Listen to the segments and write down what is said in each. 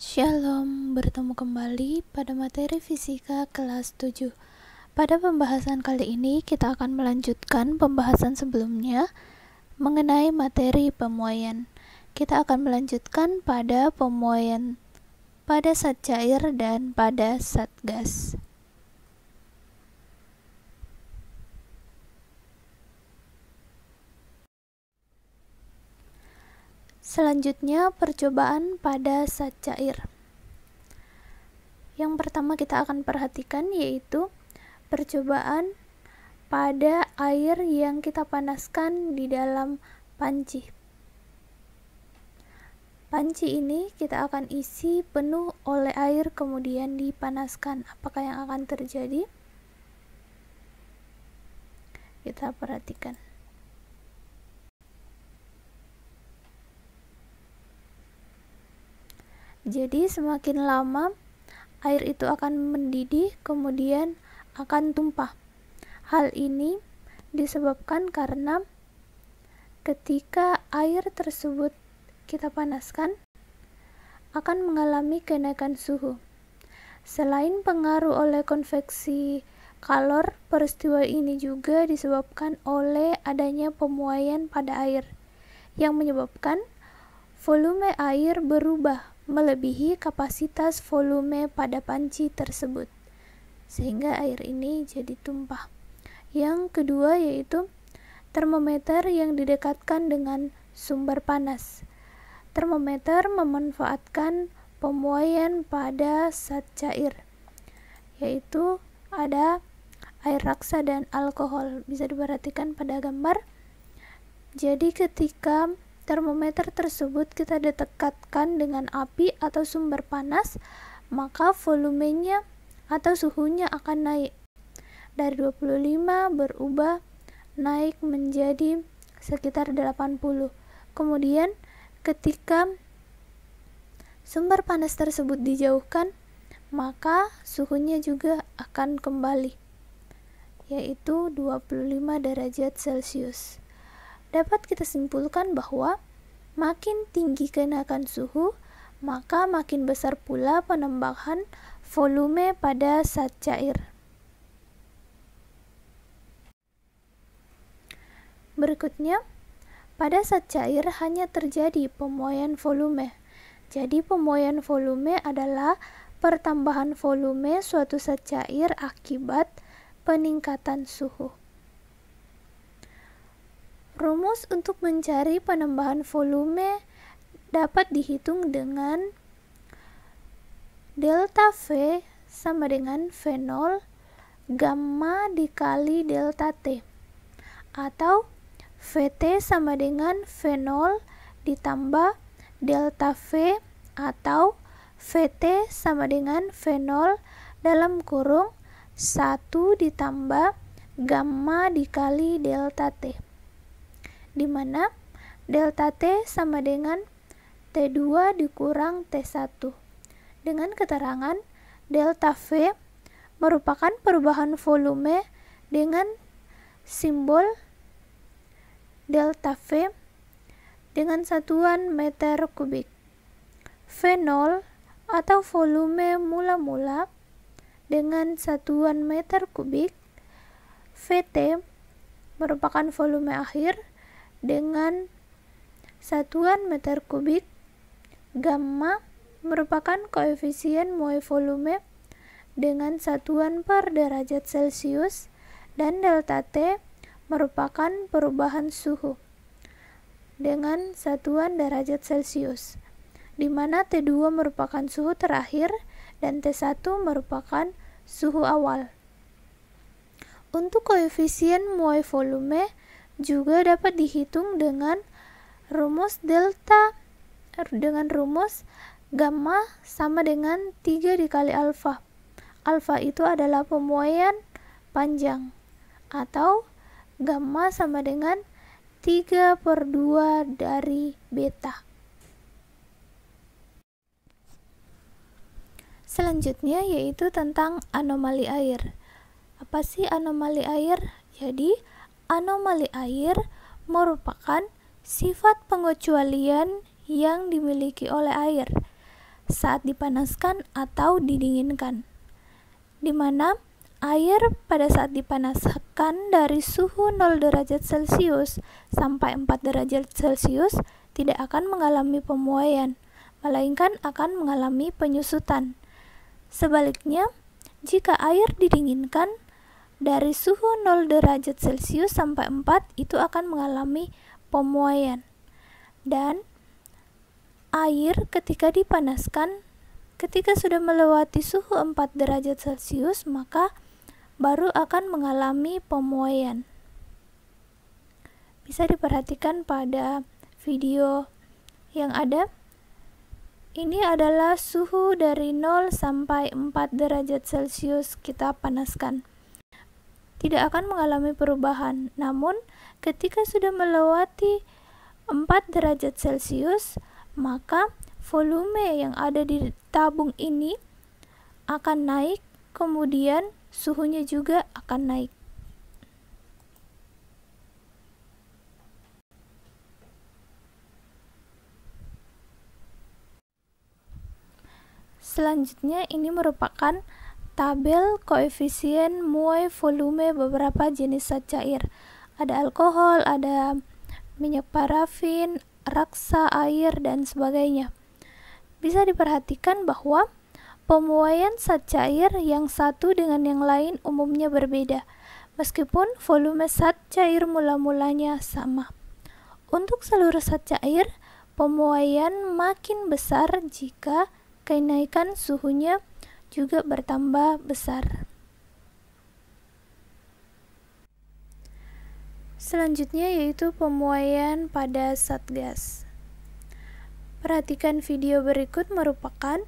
Shalom, bertemu kembali pada materi fisika kelas 7. Pada pembahasan kali ini kita akan melanjutkan pembahasan sebelumnya mengenai materi pemuaian. Kita akan melanjutkan pada pemuaian pada zat cair dan pada zat gas. Selanjutnya, percobaan pada zat cair. Yang pertama kita akan perhatikan yaitu percobaan pada air yang kita panaskan di dalam panci. Panci ini kita akan isi penuh oleh air kemudian dipanaskan. Apakah yang akan terjadi? Kita perhatikan. Jadi semakin lama air itu akan mendidih kemudian akan tumpah. Hal ini disebabkan karena ketika air tersebut kita panaskan akan mengalami kenaikan suhu. Selain pengaruh oleh konveksi kalor, peristiwa ini juga disebabkan oleh adanya pemuaian pada air yang menyebabkan volume air berubah melebihi kapasitas volume pada panci tersebut, sehingga air ini jadi tumpah. Yang kedua yaitu termometer yang didekatkan dengan sumber panas. Termometer memanfaatkan pemuaian pada zat cair, yaitu ada air raksa dan alkohol. Bisa diperhatikan pada gambar. Jadi ketika termometer tersebut kita dekatkan dengan api atau sumber panas, maka volumenya atau suhunya akan naik. Dari 25 berubah naik menjadi sekitar 80. Kemudian ketika sumber panas tersebut dijauhkan, maka suhunya juga akan kembali yaitu 25 derajat Celcius dapat kita simpulkan bahwa makin tinggi kenaikan suhu, maka makin besar pula penambahan volume pada saat cair. Berikutnya, pada saat cair hanya terjadi pemuaian volume. Jadi pemuaian volume adalah pertambahan volume suatu zat cair akibat peningkatan suhu. Rumus untuk mencari penambahan volume dapat dihitung dengan delta V sama dengan V0 gamma dikali delta T atau VT sama dengan V0 ditambah delta V atau VT sama dengan V0 dalam kurung 1 ditambah gamma dikali delta T di mana delta T sama dengan T2 dikurang T1 dengan keterangan delta V merupakan perubahan volume dengan simbol delta V dengan satuan meter kubik. V0 atau volume mula-mula dengan satuan meter kubik. VT merupakan volume akhir dengan satuan meter kubik, gamma merupakan koefisien mole volume dengan satuan per derajat Celcius dan delta T merupakan perubahan suhu dengan satuan derajat Celcius, di mana T2 merupakan suhu terakhir dan T1 merupakan suhu awal. Untuk koefisien mole volume, juga dapat dihitung dengan rumus delta er, dengan rumus gamma sama dengan 3 dikali alfa. Alfa itu adalah pemuaian panjang atau gamma sama dengan 3 per 2 dari beta. Selanjutnya yaitu tentang anomali air. Apa sih anomali air? Jadi, anomali air merupakan sifat pengecualian yang dimiliki oleh air saat dipanaskan atau didinginkan, di mana air pada saat dipanaskan dari suhu 0 derajat Celcius sampai 4 derajat Celcius tidak akan mengalami pemuaian, melainkan akan mengalami penyusutan. Sebaliknya, jika air didinginkan, dari suhu 0 derajat Celcius sampai 4 itu akan mengalami pemuaian. Dan air ketika dipanaskan ketika sudah melewati suhu 4 derajat Celcius maka baru akan mengalami pemuaian. Bisa diperhatikan pada video yang ada. Ini adalah suhu dari 0 sampai 4 derajat Celcius kita panaskan tidak akan mengalami perubahan. Namun, ketika sudah melewati 4 derajat Celcius, maka volume yang ada di tabung ini akan naik, kemudian suhunya juga akan naik. Selanjutnya, ini merupakan Tabel koefisien muai volume beberapa jenis zat cair. Ada alkohol, ada minyak parafin, raksa, air, dan sebagainya. Bisa diperhatikan bahwa pemuaian zat cair yang satu dengan yang lain umumnya berbeda, meskipun volume zat cair mula-mulanya sama. Untuk seluruh zat cair, pemuaian makin besar jika kenaikan suhunya juga bertambah besar. Selanjutnya yaitu pemuaian pada Satgas. Perhatikan video berikut merupakan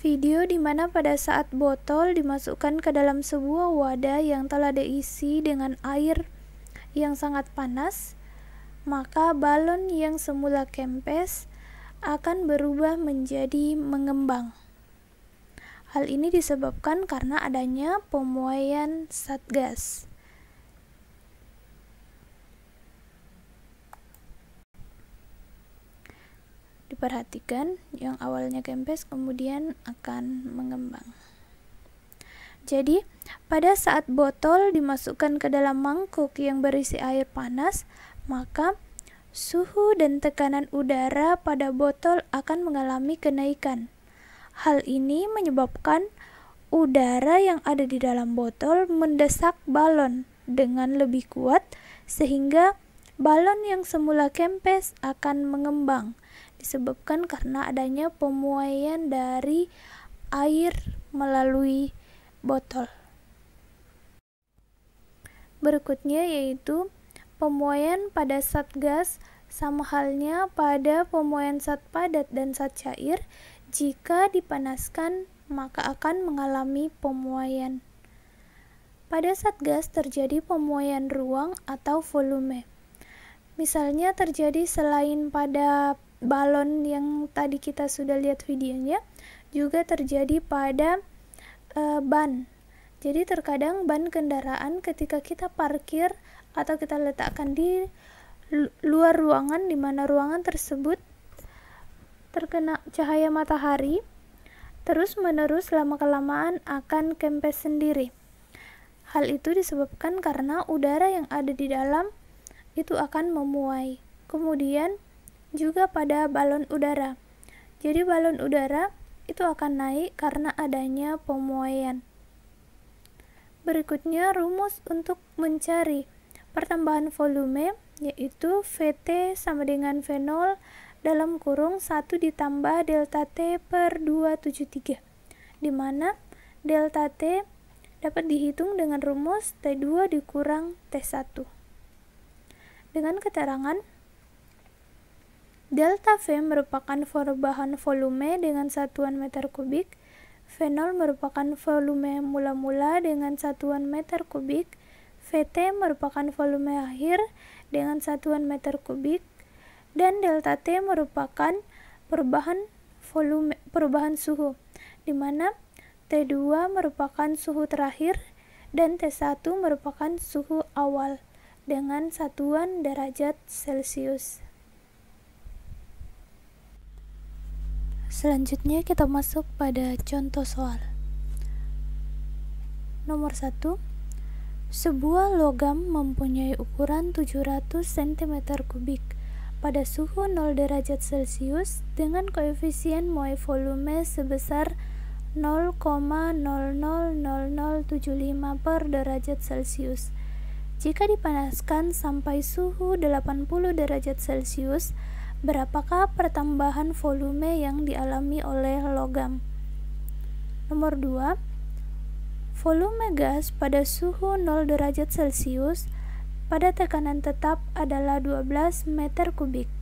video di mana pada saat botol dimasukkan ke dalam sebuah wadah yang telah diisi dengan air yang sangat panas, maka balon yang semula kempes akan berubah menjadi mengembang. Hal ini disebabkan karena adanya pemuaian Satgas. Diperhatikan yang awalnya kempes kemudian akan mengembang. Jadi, pada saat botol dimasukkan ke dalam mangkuk yang berisi air panas, maka suhu dan tekanan udara pada botol akan mengalami kenaikan Hal ini menyebabkan udara yang ada di dalam botol mendesak balon dengan lebih kuat sehingga balon yang semula kempes akan mengembang disebabkan karena adanya pemuaian dari air melalui botol. Berikutnya yaitu pemuaian pada zat gas sama halnya pada pemuaian zat padat dan zat cair jika dipanaskan, maka akan mengalami pemuaian. Pada saat gas terjadi pemuaian ruang atau volume. Misalnya terjadi selain pada balon yang tadi kita sudah lihat videonya, juga terjadi pada e, ban. Jadi terkadang ban kendaraan ketika kita parkir atau kita letakkan di luar ruangan di mana ruangan tersebut terkena cahaya matahari terus-menerus lama-kelamaan akan kempes sendiri. Hal itu disebabkan karena udara yang ada di dalam itu akan memuai. Kemudian juga pada balon udara. Jadi balon udara itu akan naik karena adanya pemuaian. Berikutnya rumus untuk mencari pertambahan volume yaitu VT sama dengan V0 dalam kurung 1 ditambah delta t per 273 di mana delta t dapat dihitung dengan rumus T2 dikurang T1 dengan keterangan delta V merupakan perubahan volume dengan satuan meter kubik V V0 merupakan volume mula-mula dengan satuan meter kubik VT merupakan volume akhir dengan satuan meter kubik dan delta T merupakan perubahan volume perubahan suhu di mana T2 merupakan suhu terakhir dan T1 merupakan suhu awal dengan satuan derajat Celcius. Selanjutnya kita masuk pada contoh soal. Nomor 1. Sebuah logam mempunyai ukuran 700 cm kubik pada suhu 0 derajat Celcius dengan koefisien moe volume sebesar 0,000075 per derajat Celcius. Jika dipanaskan sampai suhu 80 derajat Celcius, berapakah pertambahan volume yang dialami oleh logam? Nomor 2. Volume gas pada suhu 0 derajat Celcius pada tekanan tetap adalah 12 meter kubik.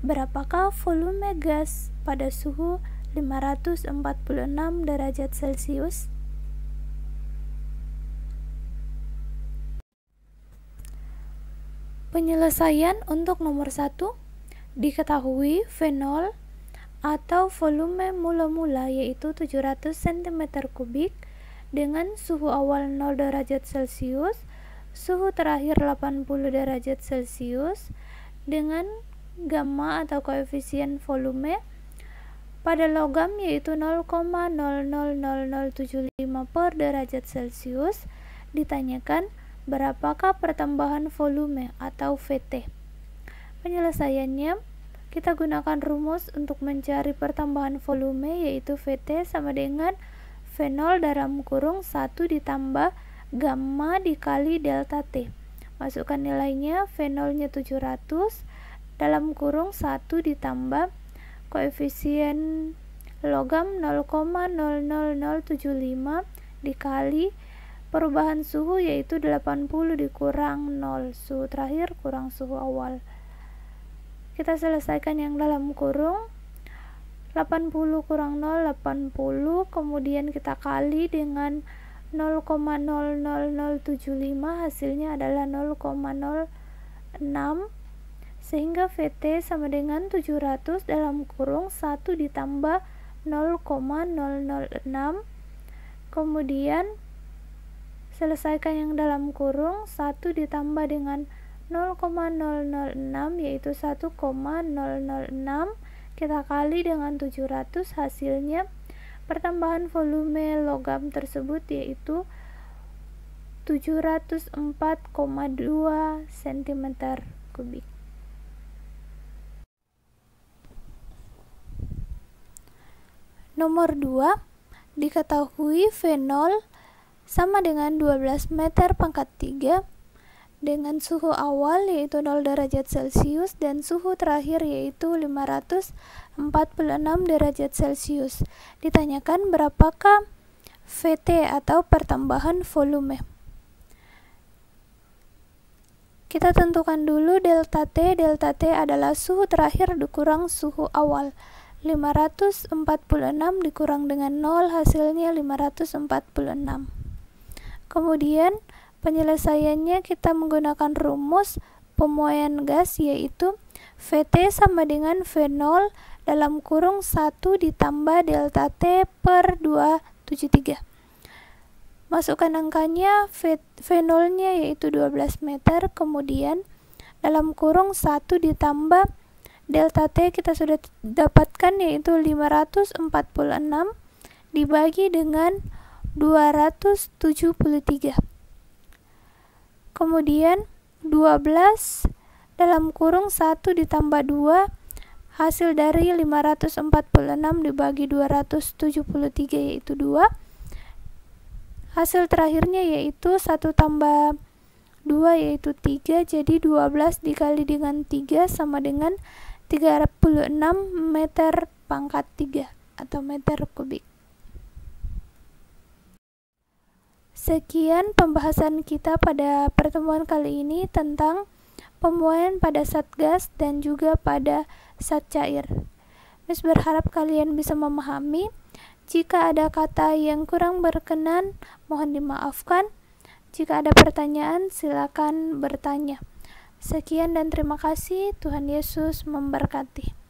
Berapakah volume gas pada suhu 546 derajat Celcius? Penyelesaian untuk nomor 1 diketahui fenol atau volume mula-mula yaitu 700 cm kubik dengan suhu awal 0 derajat Celcius suhu terakhir 80 derajat Celcius dengan gamma atau koefisien volume pada logam yaitu 0,000075 per derajat Celcius ditanyakan berapakah pertambahan volume atau VT. Penyelesaiannya kita gunakan rumus untuk mencari pertambahan volume yaitu VT sama dengan V0 dalam kurung 1 ditambah gamma dikali delta T. Masukkan nilainya, V0-nya 700 dalam kurung 1 ditambah koefisien logam 0,00075 dikali perubahan suhu yaitu 80 dikurang 0 suhu terakhir kurang suhu awal kita selesaikan yang dalam kurung 80 kurang 0 80 kemudian kita kali dengan 0,00075 hasilnya adalah 0,06 sehingga VT sama dengan 700 dalam kurung 1 ditambah 0,006 kemudian selesaikan yang dalam kurung 1 ditambah dengan 0,006 yaitu 1,006 kita kali dengan 700 hasilnya Pertambahan volume logam tersebut yaitu 704,2 cm kubik. Nomor 2, diketahui fenol sama dengan 12 meter pangkat 3 dengan suhu awal yaitu 0 derajat Celcius dan suhu terakhir yaitu 546 derajat Celcius. Ditanyakan berapakah VT atau pertambahan volume. Kita tentukan dulu delta T. Delta T adalah suhu terakhir dikurang suhu awal. 546 dikurang dengan 0 hasilnya 546. Kemudian Penyelesaiannya kita menggunakan rumus pemuaian gas yaitu VT sama dengan V0 dalam kurung 1 ditambah delta T per 273. Masukkan angkanya v, 0 nya yaitu 12 meter, kemudian dalam kurung 1 ditambah delta T kita sudah dapatkan yaitu 546 dibagi dengan 273 kemudian 12 dalam kurung 1 ditambah 2 hasil dari 546 dibagi 273 yaitu 2 hasil terakhirnya yaitu 1 tambah 2 yaitu 3 jadi 12 dikali dengan 3 sama dengan 36 meter pangkat 3 atau meter kubik Sekian pembahasan kita pada pertemuan kali ini tentang pemuaian pada Satgas dan juga pada Satcair. Miss berharap kalian bisa memahami. Jika ada kata yang kurang berkenan, mohon dimaafkan. Jika ada pertanyaan, silakan bertanya. Sekian dan terima kasih. Tuhan Yesus memberkati.